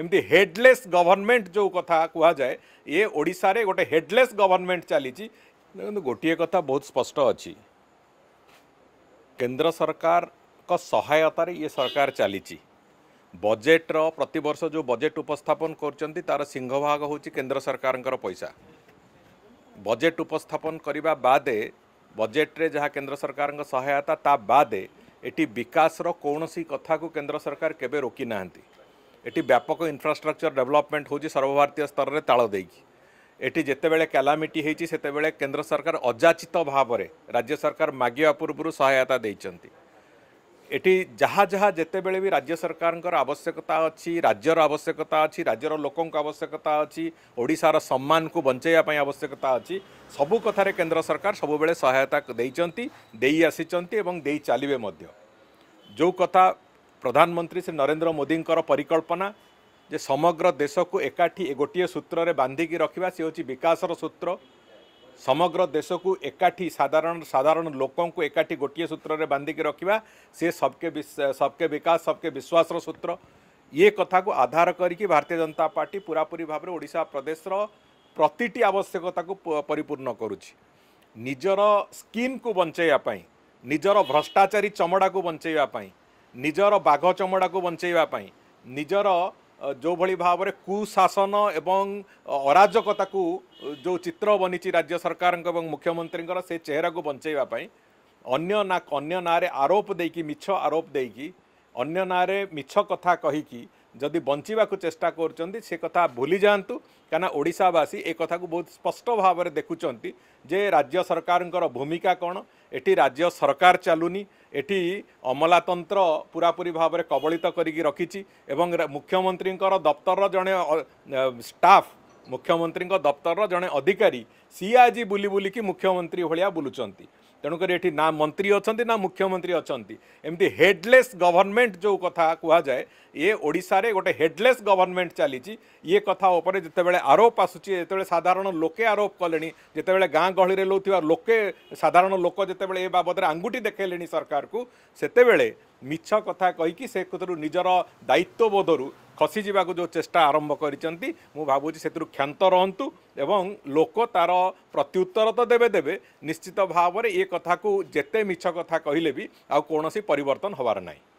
ଏମିତି ହେଡ଼ଲେସ୍ ଗଭର୍ଣ୍ଣମେଣ୍ଟ ଯେଉଁ କଥା କୁହାଯାଏ ଏ ଓଡ଼ିଶାରେ ଗୋଟେ ହେଡ଼ଲେସ୍ ଗଭର୍ଣ୍ଣମେଣ୍ଟ ଚାଲିଛି କିନ୍ତୁ ଗୋଟିଏ କଥା ବହୁତ ସ୍ପଷ୍ଟ ଅଛି କେନ୍ଦ୍ର ସରକାରଙ୍କ ସହାୟତାରେ ଇଏ ସରକାର ଚାଲିଛି ବଜେଟ୍ର ପ୍ରତିବର୍ଷ ଯେଉଁ ବଜେଟ୍ ଉପସ୍ଥାପନ କରୁଛନ୍ତି ତା'ର ସିଂହଭାଗ ହେଉଛି କେନ୍ଦ୍ର ସରକାରଙ୍କର ପଇସା ବଜେଟ୍ ଉପସ୍ଥାପନ କରିବା ବାଦେ ବଜେଟ୍ରେ ଯାହା କେନ୍ଦ୍ର ସରକାରଙ୍କ ସହାୟତା ତା ବାଦେ ଏଠି ବିକାଶର କୌଣସି କଥାକୁ କେନ୍ଦ୍ର ସରକାର କେବେ ରୋକି ନାହାନ୍ତି ଏଠି ବ୍ୟାପକ ଇନଫ୍ରାଷ୍ଟ୍ରକ୍ଚର ଡେଭଲପମେଣ୍ଟ ହେଉଛି ସର୍ବଭାରତୀୟ ସ୍ତରରେ ତାଳ ଦେଇକି ଏଠି ଯେତେବେଳେ କ୍ୟାଲାମିଟି ହେଇଛି ସେତେବେଳେ କେନ୍ଦ୍ର ସରକାର ଅଯାଚିତ ଭାବରେ ରାଜ୍ୟ ସରକାର ମାଗିବା ପୂର୍ବରୁ ସହାୟତା ଦେଇଛନ୍ତି ଏଠି ଯାହା ଯାହା ଯେତେବେଳେ ବି ରାଜ୍ୟ ସରକାରଙ୍କର ଆବଶ୍ୟକତା ଅଛି ରାଜ୍ୟର ଆବଶ୍ୟକତା ଅଛି ରାଜ୍ୟର ଲୋକଙ୍କ ଆବଶ୍ୟକତା ଅଛି ଓଡ଼ିଶାର ସମ୍ମାନକୁ ବଞ୍ଚାଇବା ପାଇଁ ଆବଶ୍ୟକତା ଅଛି ସବୁ କଥାରେ କେନ୍ଦ୍ର ସରକାର ସବୁବେଳେ ସହାୟତା ଦେଇଛନ୍ତି ଦେଇ ଆସିଛନ୍ତି ଏବଂ ଦେଇ ଚାଲିବେ ମଧ୍ୟ ଯେଉଁ କଥା ପ୍ରଧାନମନ୍ତ୍ରୀ ଶ୍ରୀ ନରେନ୍ଦ୍ର ମୋଦିଙ୍କର ପରିକଳ୍ପନା ଯେ ସମଗ୍ର ଦେଶକୁ ଏକାଠି ଗୋଟିଏ ସୂତ୍ରରେ ବାନ୍ଧିକି ରଖିବା ସେ ହେଉଛି ବିକାଶର ସୂତ୍ର ସମଗ୍ର ଦେଶକୁ ଏକାଠି ସାଧାରଣ ସାଧାରଣ ଲୋକଙ୍କୁ ଏକାଠି ଗୋଟିଏ ସୂତ୍ରରେ ବାନ୍ଧିକି ରଖିବା ସିଏ ସବକେ ସବକେ ବିକାଶ ସବକେ ବିଶ୍ୱାସର ସୂତ୍ର ଇଏ କଥାକୁ ଆଧାର କରିକି ଭାରତୀୟ ଜନତା ପାର୍ଟି ପୁରାପୁରି ଭାବରେ ଓଡ଼ିଶା ପ୍ରଦେଶର ପ୍ରତିଟି ଆବଶ୍ୟକତାକୁ ପରିପୂର୍ଣ୍ଣ କରୁଛି ନିଜର ସ୍କିନ୍କୁ ବଞ୍ଚାଇବା ପାଇଁ ନିଜର ଭ୍ରଷ୍ଟାଚାରୀ ଚମଡ଼ାକୁ ବଞ୍ଚାଇବା ପାଇଁ ନିଜର ବାଘ ଚମଡ଼ାକୁ ବଞ୍ଚାଇବା ପାଇଁ ନିଜର ଯେଉଁଭଳି ଭାବରେ କୁଶାସନ ଏବଂ ଅରାଜକତାକୁ ଯେଉଁ ଚିତ୍ର ବନିଛି ରାଜ୍ୟ ସରକାରଙ୍କ ଏବଂ ମୁଖ୍ୟମନ୍ତ୍ରୀଙ୍କର ସେ ଚେହେରାକୁ ବଞ୍ଚାଇବା ପାଇଁ ଅନ୍ୟ ନାଁ ଅନ୍ୟ ନାଁରେ ଆରୋପ ଦେଇକି ମିଛ ଆରୋପ ଦେଇକି ଅନ୍ୟ ନାଁରେ ମିଛ କଥା କହିକି ଯଦି ବଞ୍ଚିବାକୁ ଚେଷ୍ଟା କରୁଛନ୍ତି ସେ କଥା ଭୁଲି ଯାଆନ୍ତୁ କାହିଁକିନା ଓଡ଼ିଶାବାସୀ ଏ କଥାକୁ ବହୁତ ସ୍ପଷ୍ଟ ଭାବରେ ଦେଖୁଛନ୍ତି ଯେ ରାଜ୍ୟ ସରକାରଙ୍କର ଭୂମିକା କ'ଣ ଏଠି ରାଜ୍ୟ ସରକାର ଚାଲୁନି ଏଠି ଅମଲାତନ୍ତ୍ର ପୁରାପୁରି ଭାବରେ କବଳିତ କରିକି ରଖିଛି ଏବଂ ମୁଖ୍ୟମନ୍ତ୍ରୀଙ୍କର ଦପ୍ତରର ଜଣେ ଷ୍ଟାଫ୍ ମୁଖ୍ୟମନ୍ତ୍ରୀଙ୍କ ଦପ୍ତରର ଜଣେ ଅଧିକାରୀ ସିଏ ଆଜି ବୁଲି ବୁଲିକି ମୁଖ୍ୟମନ୍ତ୍ରୀ ଭଳିଆ ବୁଲୁଛନ୍ତି ତେଣୁକରି ଏଠି ନା ମନ୍ତ୍ରୀ ଅଛନ୍ତି ନା ମୁଖ୍ୟମନ୍ତ୍ରୀ ଅଛନ୍ତି ଏମିତି ହେଡ଼ଲେସ୍ ଗଭର୍ଣ୍ଣମେଣ୍ଟ ଯେଉଁ କଥା କୁହାଯାଏ ଇଏ ଓଡ଼ିଶାରେ ଗୋଟେ ହେଡ଼ଲେସ୍ ଗଭର୍ଣ୍ଣମେଣ୍ଟ ଚାଲିଛି ଇଏ କଥା ଉପରେ ଯେତେବେଳେ ଆରୋପ ଆସୁଛି ଯେତେବେଳେ ସାଧାରଣ ଲୋକେ ଆରୋପ କଲେଣି ଯେତେବେଳେ ଗାଁ ଗହଳିରେ ରହୁଥିବା ଲୋକେ ସାଧାରଣ ଲୋକ ଯେତେବେଳେ ଏ ବାବଦରେ ଆଙ୍ଗୁଠି ଦେଖେଇଲେଣି ସରକାରକୁ ସେତେବେଳେ ମିଛ କଥା କହିକି ସେ କତରୁ ନିଜର ଦାୟିତ୍ୱବୋଧରୁ ଖସିଯିବାକୁ ଯେଉଁ ଚେଷ୍ଟା ଆରମ୍ଭ କରିଛନ୍ତି ମୁଁ ଭାବୁଛି ସେଥିରୁ କ୍ଷାନ୍ତ ରହନ୍ତୁ ଏବଂ ଲୋକ ତା'ର ପ୍ରତ୍ୟୁତ୍ତର ତ ଦେବେ ଦେବେ ନିଶ୍ଚିତ ଭାବରେ ଏ କଥାକୁ ଯେତେ ମିଛ କଥା କହିଲେ ବି ଆଉ କୌଣସି ପରିବର୍ତ୍ତନ ହେବାର ନାହିଁ